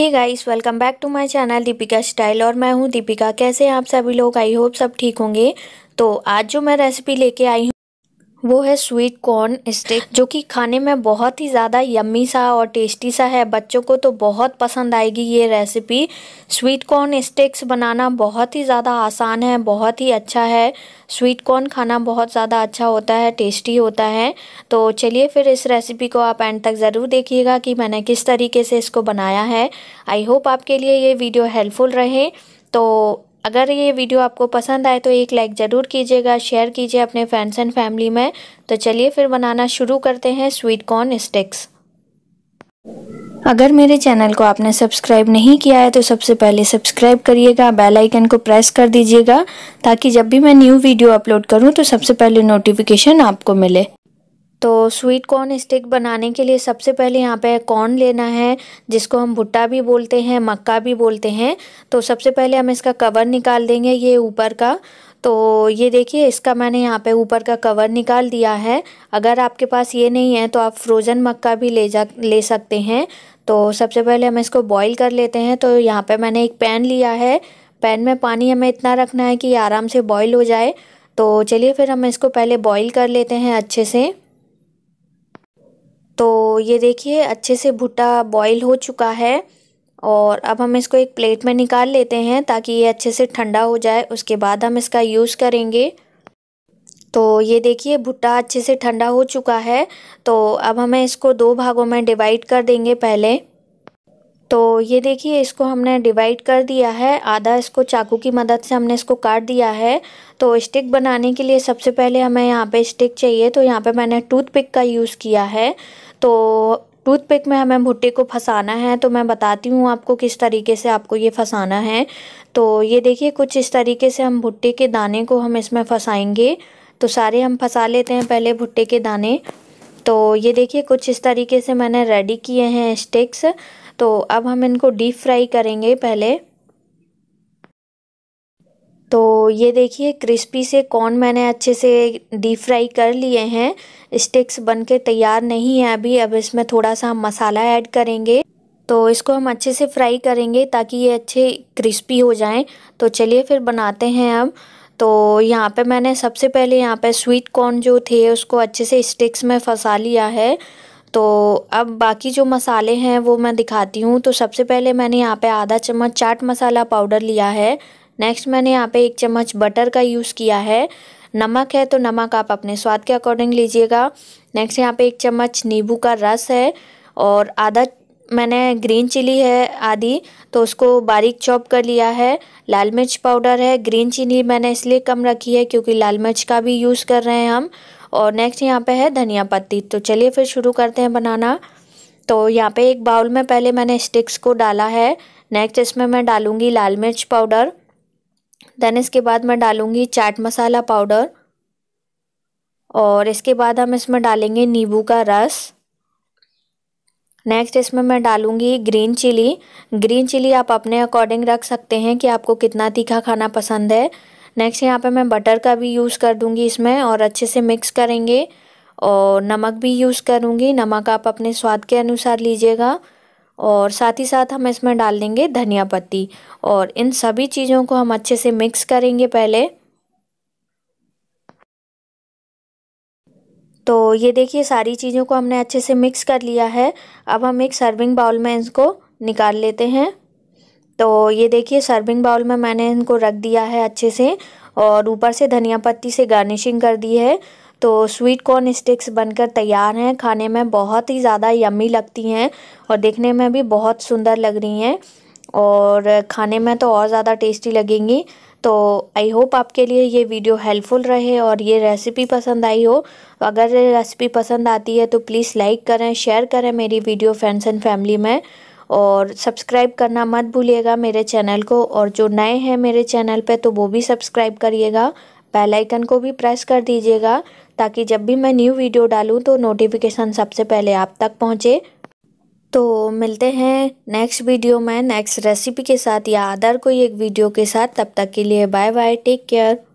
hey guys welcome back to my channel Deepika style और मैं हूँ दीपिका कैसे आप सभी लोग आई होप सब ठीक होंगे तो आज जो मैं रेसिपी लेके आई हूँ वो है स्वीट कॉर्न स्टिक जो कि खाने में बहुत ही ज़्यादा यम्मी सा और टेस्टी सा है बच्चों को तो बहुत पसंद आएगी ये रेसिपी स्वीट कॉर्न स्टिक्स बनाना बहुत ही ज़्यादा आसान है बहुत ही अच्छा है स्वीट कॉर्न खाना बहुत ज़्यादा अच्छा होता है टेस्टी होता है तो चलिए फिर इस रेसिपी को आप एंड तक ज़रूर देखिएगा कि मैंने किस तरीके से इसको बनाया है आई होप आपके लिए ये वीडियो हेल्पफुल रहे तो अगर ये वीडियो आपको पसंद आए तो एक लाइक ज़रूर कीजिएगा शेयर कीजिए अपने फ्रेंड्स एंड फैमिली में तो चलिए फिर बनाना शुरू करते हैं स्वीट कॉर्न स्टिक्स अगर मेरे चैनल को आपने सब्सक्राइब नहीं किया है तो सबसे पहले सब्सक्राइब करिएगा बेल आइकन को प्रेस कर दीजिएगा ताकि जब भी मैं न्यू वीडियो अपलोड करूं तो सबसे पहले नोटिफिकेशन आपको मिले तो स्वीट कॉर्न स्टिक बनाने के लिए सबसे पहले यहाँ पे कॉर्न लेना है जिसको हम भुट्टा भी बोलते हैं मक्का भी बोलते हैं तो सबसे पहले हम इसका कवर निकाल देंगे ये ऊपर का तो ये देखिए इसका मैंने यहाँ पे ऊपर का कवर निकाल दिया है अगर आपके पास ये नहीं है तो आप फ्रोज़न मक्का भी ले जा ले सकते हैं तो सबसे पहले हम इसको बॉईल कर लेते हैं तो यहाँ पे मैंने एक पैन लिया है पैन में पानी हमें इतना रखना है कि आराम से बॉईल हो जाए तो चलिए फिर हम इसको पहले बॉईल कर लेते हैं अच्छे से तो ये देखिए अच्छे से भुट्टा बॉईल हो चुका है और अब हम इसको एक प्लेट में निकाल लेते हैं ताकि ये अच्छे से ठंडा हो जाए उसके बाद हम इसका यूज़ करेंगे तो ये देखिए भुट्टा अच्छे से ठंडा हो चुका है तो अब हमें इसको दो भागों में डिवाइड कर देंगे पहले तो ये देखिए इसको हमने डिवाइड कर दिया है आधा इसको चाकू की मदद से हमने इसको काट दिया है तो स्टिक बनाने के लिए सबसे पहले हमें यहाँ पे स्टिक चाहिए तो यहाँ पे मैंने टूथपिक का यूज़ किया है तो टूथपिक में हमें भुट्टे को फंसाना है तो मैं बताती हूँ आपको किस तरीके से आपको ये फंसाना है तो ये देखिए कुछ इस तरीके से हम भुट्टे के दाने को हम इसमें फंसाएंगे तो सारे हम फंसा लेते हैं पहले भुट्टे के दाने तो ये देखिए कुछ इस तरीके से मैंने रेडी किए हैं स्टिक्स तो अब हम इनको डीप फ्राई करेंगे पहले तो ये देखिए क्रिस्पी से कॉर्न मैंने अच्छे से डीप फ्राई कर लिए हैं स्टिक्स बन के तैयार नहीं है अभी अब इसमें थोड़ा सा हम मसाला ऐड करेंगे तो इसको हम अच्छे से फ्राई करेंगे ताकि ये अच्छे क्रिस्पी हो जाएं तो चलिए फिर बनाते हैं अब तो यहाँ पे मैंने सबसे पहले यहाँ पे स्वीट कॉर्न जो थे उसको अच्छे से स्टिक्स में फंसा लिया है तो अब बाकी जो मसाले हैं वो मैं दिखाती हूँ तो सबसे पहले मैंने यहाँ पे आधा चम्मच चाट मसाला पाउडर लिया है नेक्स्ट मैंने यहाँ पे एक चम्मच बटर का यूज़ किया है नमक है तो नमक आप अपने स्वाद के अकॉर्डिंग लीजिएगा नेक्स्ट यहाँ पे एक चम्मच नींबू का रस है और आधा मैंने ग्रीन चिली है आदि तो उसको बारीक चॉप कर लिया है लाल मिर्च पाउडर है ग्रीन चिली मैंने इसलिए कम रखी है क्योंकि लाल मिर्च का भी यूज़ कर रहे हैं हम और नेक्स्ट यहाँ पे है धनिया पत्ती तो चलिए फिर शुरू करते हैं बनाना तो यहाँ पे एक बाउल में पहले मैंने स्टिक्स को डाला है नेक्स्ट इसमें मैं डालूँगी लाल मिर्च पाउडर देन इसके बाद मैं डालूँगी चाट मसाला पाउडर और इसके बाद हम इसमें डालेंगे नींबू का रस नेक्स्ट इसमें मैं डालूँगी ग्रीन चिली ग्रीन चिली आप अपने अकॉर्डिंग रख सकते हैं कि आपको कितना तीखा खाना पसंद है नेक्स्ट यहाँ पे मैं बटर का भी यूज़ कर दूँगी इसमें और अच्छे से मिक्स करेंगे और नमक भी यूज़ करूँगी नमक आप अपने स्वाद के अनुसार लीजिएगा और साथ ही साथ हम इसमें डाल देंगे धनिया पत्ती और इन सभी चीज़ों को हम अच्छे से मिक्स करेंगे पहले तो ये देखिए सारी चीज़ों को हमने अच्छे से मिक्स कर लिया है अब हम एक सर्विंग बाउल में इसको निकाल लेते हैं तो ये देखिए सर्विंग बाउल में मैंने इनको रख दिया है अच्छे से और ऊपर से धनिया पत्ती से गार्निशिंग कर दी है तो स्वीट कॉर्न स्टिक्स बनकर तैयार हैं खाने में बहुत ही ज़्यादा यम्मी लगती हैं और देखने में भी बहुत सुंदर लग रही हैं और खाने में तो और ज़्यादा टेस्टी लगेंगी तो आई होप आपके लिए ये वीडियो हेल्पफुल रहे और ये रेसिपी पसंद आई हो अगर रेसिपी पसंद आती है तो प्लीज़ लाइक करें शेयर करें मेरी वीडियो फ्रेंड्स एंड फैमिली में और सब्सक्राइब करना मत भूलिएगा मेरे चैनल को और जो नए हैं मेरे चैनल पे तो वो भी सब्सक्राइब करिएगा बेल आइकन को भी प्रेस कर दीजिएगा ताकि जब भी मैं न्यू वीडियो डालूँ तो नोटिफिकेशन सबसे पहले आप तक पहुँचे तो मिलते हैं नेक्स्ट वीडियो में नेक्स्ट रेसिपी के साथ या अदर कोई एक वीडियो के साथ तब तक के लिए बाय बाय टेक केयर